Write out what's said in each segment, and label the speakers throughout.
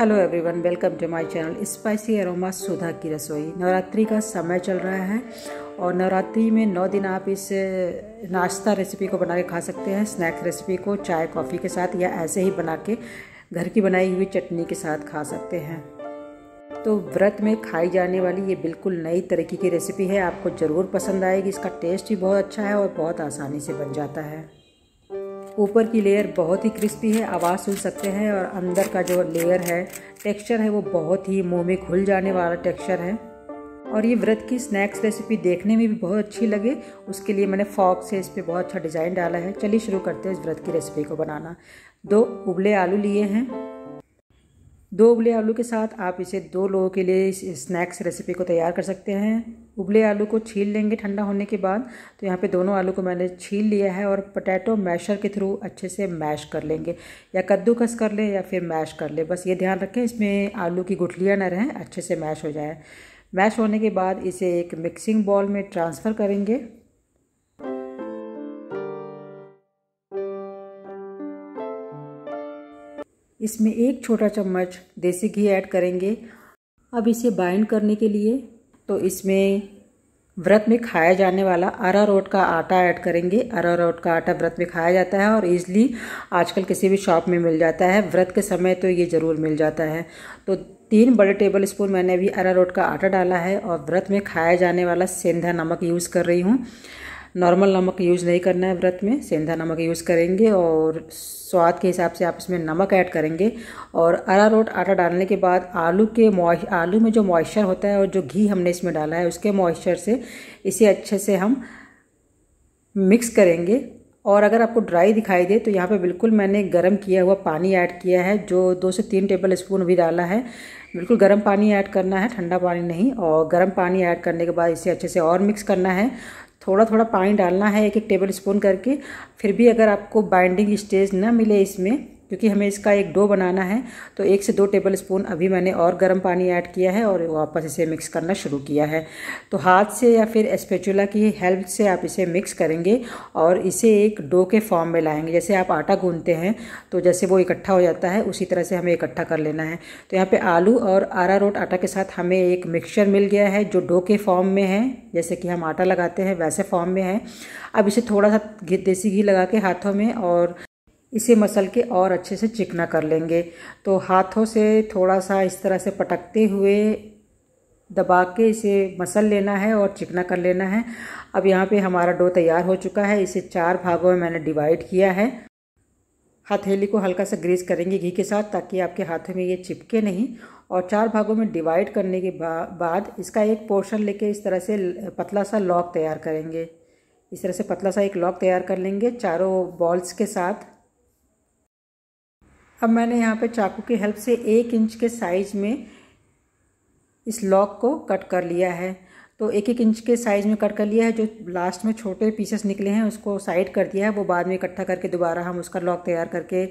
Speaker 1: hello everyone welcome to my channel spicy aroma Sudha की रसोई नवरात्रि का समय चल रहा है और नवरात्रि में नौ दिन आप इस नाश्ता रेसिपी को बना के खा सकते हैं स्नैक्स रेसिपी को चाय कॉफ़ी के साथ या ऐसे ही बना के घर की बनाई हुई चटनी के साथ खा सकते हैं तो व्रत में खाई जाने वाली ये बिल्कुल नई तरीके की रेसिपी है आपको ज़रूर पसंद आएगी इसका टेस्ट भी बहुत अच्छा है और बहुत आसानी से बन जाता है ऊपर की लेयर बहुत ही क्रिस्पी है आवाज़ सुन सकते हैं और अंदर का जो लेयर है टेक्सचर है वो बहुत ही मुंह में घुल जाने वाला टेक्सचर है और ये व्रत की स्नैक्स रेसिपी देखने में भी बहुत अच्छी लगे उसके लिए मैंने फॉक से इस पर बहुत अच्छा डिज़ाइन डाला है चलिए शुरू करते हैं इस व्रत की रेसिपी को बनाना दो उबले आलू लिए हैं दो उबले आलू के साथ आप इसे दो लोगों के लिए इस स्नैक्स रेसिपी को तैयार कर सकते हैं उबले आलू को छील लेंगे ठंडा होने के बाद तो यहाँ पे दोनों आलू को मैंने छील लिया है और पोटैटो मैशर के थ्रू अच्छे से मैश कर लेंगे या कद्दूकस कर लें या फिर मैश कर लें बस ये ध्यान रखें इसमें आलू की गुठलियाँ ना रहें अच्छे से मैश हो जाए मैश होने के बाद इसे एक मिक्सिंग बॉल में ट्रांसफ़र करेंगे इसमें एक छोटा चम्मच देसी घी ऐड करेंगे अब इसे बाइंड करने के लिए तो इसमें व्रत में खाया जाने वाला अरारोट का आटा ऐड करेंगे अरारोट का आटा व्रत में खाया जाता है और इजली आजकल किसी भी शॉप में मिल जाता है व्रत के समय तो ये ज़रूर मिल जाता है तो तीन बड़े टेबल स्पून मैंने अभी अरारोट का आटा डाला है और व्रत में खाया जाने वाला सेंधा नमक यूज़ कर रही हूँ नॉर्मल नमक यूज़ नहीं करना है व्रत में सेंधा नमक यूज़ करेंगे और स्वाद के हिसाब से आप इसमें नमक ऐड करेंगे और अरारोट आटा डालने के बाद आलू के आलू में जो मॉइस्चर होता है और जो घी हमने इसमें डाला है उसके मॉइस्चर से इसे अच्छे से हम मिक्स करेंगे और अगर आपको ड्राई दिखाई दे तो यहाँ पे बिल्कुल मैंने गरम किया हुआ पानी ऐड किया है जो दो से तीन टेबल स्पून भी डाला है बिल्कुल गर्म पानी ऐड करना है ठंडा पानी नहीं और गर्म पानी ऐड करने के बाद इसे अच्छे से और मिक्स करना है थोड़ा थोड़ा पानी डालना है एक एक टेबल स्पून करके फिर भी अगर आपको बाइंडिंग स्टेज ना मिले इसमें क्योंकि हमें इसका एक डो बनाना है तो एक से दो टेबल स्पून अभी मैंने और गर्म पानी ऐड किया है और वापस इसे मिक्स करना शुरू किया है तो हाथ से या फिर स्पेचुला की हेल्प से आप इसे मिक्स करेंगे और इसे एक डो के फॉर्म में लाएंगे जैसे आप आटा गूंदते हैं तो जैसे वो इकट्ठा हो जाता है उसी तरह से हमें इकट्ठा कर लेना है तो यहाँ पर आलू और रोट आटा के साथ हमें एक मिक्सचर मिल गया है जो डो के फॉर्म में है जैसे कि हम आटा लगाते हैं वैसे फॉर्म में है अब इसे थोड़ा सा देसी घी लगा के हाथों में और इसे मसल के और अच्छे से चिकना कर लेंगे तो हाथों से थोड़ा सा इस तरह से पटकते हुए दबा के इसे मसल लेना है और चिकना कर लेना है अब यहाँ पे हमारा डो तैयार हो चुका है इसे चार भागों में मैंने डिवाइड किया है हथेली को हल्का सा ग्रीस करेंगे घी के साथ ताकि आपके हाथों में ये चिपके नहीं और चार भागों में डिवाइड करने के बा, बाद इसका एक पोर्शन लेके इस तरह से पतला सा लॉक तैयार करेंगे इस तरह से पतला सा एक लॉक तैयार कर लेंगे चारों बॉल्स के साथ अब मैंने यहाँ पे चाकू की हेल्प से एक इंच के साइज़ में इस लॉक को कट कर लिया है तो एक एक इंच के साइज़ में कट कर लिया है जो लास्ट में छोटे पीसेस निकले हैं उसको साइड कर दिया है वो बाद में इकट्ठा करके दोबारा हम उसका लॉक तैयार करके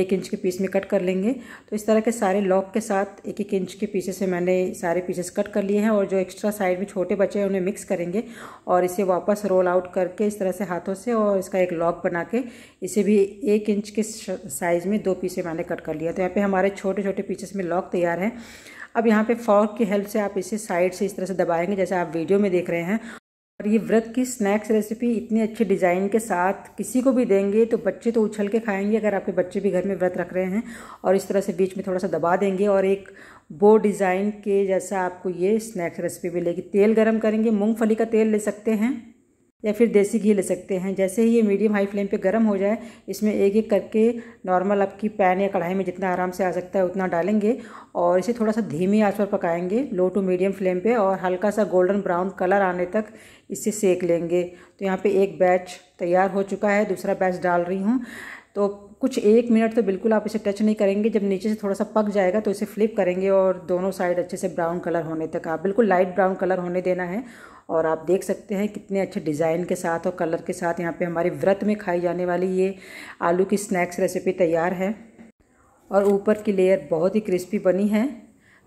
Speaker 1: एक इंच के पीस में कट कर लेंगे तो इस तरह के सारे लॉक के साथ एक एक इंच के पीसेस से मैंने सारे पीसेस कट कर लिए हैं और जो एक्स्ट्रा साइड में छोटे बचे हैं उन्हें मिक्स करेंगे और इसे वापस रोल आउट करके इस तरह से हाथों से और इसका एक लॉक बना के इसे भी एक इंच के साइज़ में दो पीसे मैंने कट कर लिया तो यहाँ पर हमारे छोटे छोटे पीसेस में लॉक तैयार हैं अब यहाँ पे फॉर्क की हेल्प से आप इसे साइड से इस तरह से दबाएंगे जैसे आप वीडियो में देख रहे हैं और ये व्रत की स्नैक्स रेसिपी इतनी अच्छी डिज़ाइन के साथ किसी को भी देंगे तो बच्चे तो उछल के खाएंगे अगर आपके बच्चे भी घर में व्रत रख रहे हैं और इस तरह से बीच में थोड़ा सा दबा देंगे और एक बो डिज़ाइन के जैसा आपको ये स्नैक्स रेसिपी मिलेगी तेल गरम करेंगे मूंगफली का तेल ले सकते हैं या फिर देसी घी ले सकते हैं जैसे ही ये मीडियम हाई फ्लेम पे गर्म हो जाए इसमें एक एक करके नॉर्मल आपकी पैन या कढ़ाई में जितना आराम से आ सकता है उतना डालेंगे और इसे थोड़ा सा धीमी आंच पर पकाएंगे लो टू मीडियम फ्लेम पे और हल्का सा गोल्डन ब्राउन कलर आने तक इसे सेक लेंगे तो यहाँ पर एक बैच तैयार हो चुका है दूसरा बैच डाल रही हूँ तो कुछ एक मिनट तो बिल्कुल आप इसे टच नहीं करेंगे जब नीचे से थोड़ा सा पक जाएगा तो इसे फ्लिप करेंगे और दोनों साइड अच्छे से ब्राउन कलर होने तक आप बिल्कुल लाइट ब्राउन कलर होने देना है और आप देख सकते हैं कितने अच्छे डिज़ाइन के साथ और कलर के साथ यहाँ पे हमारे व्रत में खाई जाने वाली ये आलू की स्नैक्स रेसिपी तैयार है और ऊपर की लेयर बहुत ही क्रिस्पी बनी है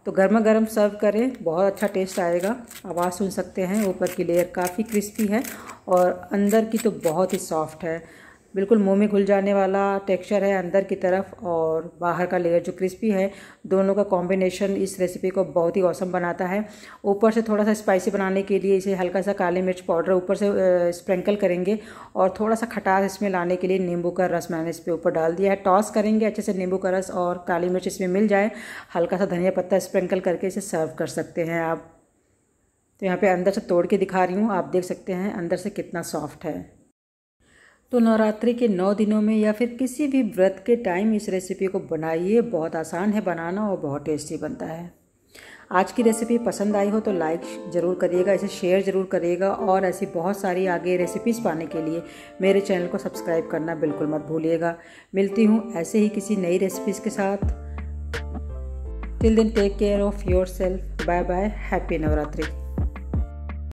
Speaker 1: तो गर्मा गर्म सर्व करें बहुत अच्छा टेस्ट आएगा आवाज़ सुन सकते हैं ऊपर की लेयर काफ़ी क्रिस्पी है और अंदर की तो बहुत ही सॉफ्ट है बिल्कुल मुंह में घुल जाने वाला टेक्सचर है अंदर की तरफ और बाहर का लेयर जो क्रिस्पी है दोनों का कॉम्बिनेशन इस रेसिपी को बहुत ही औसम बनाता है ऊपर से थोड़ा सा स्पाइसी बनाने के लिए इसे हल्का सा काली मिर्च पाउडर ऊपर से स्प्रिंकल करेंगे और थोड़ा सा खटास इसमें लाने के लिए नींबू का रस मैंने इस पर ऊपर डाल दिया है टॉस करेंगे अच्छे से नींबू का रस और काली मिर्च इसमें मिल जाए हल्का सा धनिया पत्ता स्प्रिंकल करके इसे सर्व कर सकते हैं आप तो यहाँ पे अंदर से तोड़ के दिखा रही हूँ आप देख सकते हैं अंदर से कितना सॉफ्ट है तो नवरात्रि के नौ दिनों में या फिर किसी भी व्रत के टाइम इस रेसिपी को बनाइए बहुत आसान है बनाना और बहुत टेस्टी बनता है आज की रेसिपी पसंद आई हो तो लाइक ज़रूर करिएगा इसे शेयर ज़रूर करिएगा और ऐसी बहुत सारी आगे रेसिपीज़ पाने के लिए मेरे चैनल को सब्सक्राइब करना बिल्कुल मत भूलिएगा मिलती हूँ ऐसे ही किसी नई रेसिपीज़ के साथ till then take care of yourself bye bye happy Navratri